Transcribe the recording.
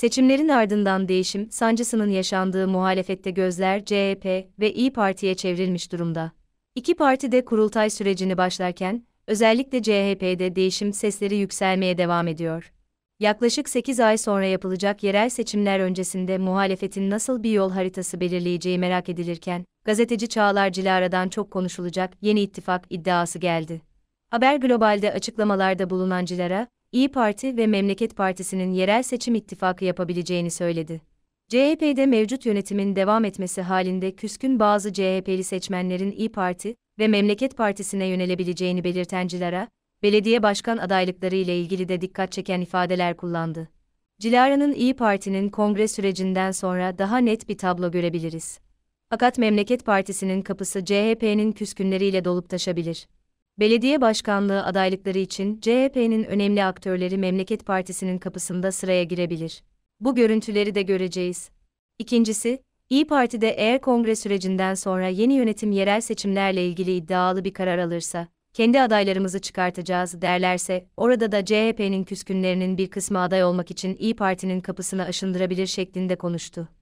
Seçimlerin ardından değişim sancısının yaşandığı muhalefette gözler CHP ve İyi Parti'ye çevrilmiş durumda. İki parti de kurultay sürecini başlarken özellikle CHP'de değişim sesleri yükselmeye devam ediyor. Yaklaşık 8 ay sonra yapılacak yerel seçimler öncesinde muhalefetin nasıl bir yol haritası belirleyeceği merak edilirken, gazeteci Çağlar Cilara'dan çok konuşulacak yeni ittifak iddiası geldi. Haber Global'de açıklamalarda bulunan Cilara, İyi Parti ve Memleket Partisi'nin yerel seçim ittifakı yapabileceğini söyledi. CHP'de mevcut yönetimin devam etmesi halinde küskün bazı CHP'li seçmenlerin İyi Parti ve Memleket Partisi'ne yönelebileceğini belirtencilere, belediye başkan adaylıkları ile ilgili de dikkat çeken ifadeler kullandı. Cilara'nın İyi Parti'nin kongre sürecinden sonra daha net bir tablo görebiliriz. Fakat Memleket Partisi'nin kapısı CHP'nin küskünleriyle dolup taşabilir. Belediye başkanlığı adaylıkları için CHP'nin önemli aktörleri Memleket Partisi'nin kapısında sıraya girebilir. Bu görüntüleri de göreceğiz. İkincisi, İyi Parti'de eğer kongre sürecinden sonra yeni yönetim yerel seçimlerle ilgili iddialı bir karar alırsa, kendi adaylarımızı çıkartacağız derlerse, orada da CHP'nin küskünlerinin bir kısmı aday olmak için İyi Parti'nin kapısını aşındırabilir şeklinde konuştu.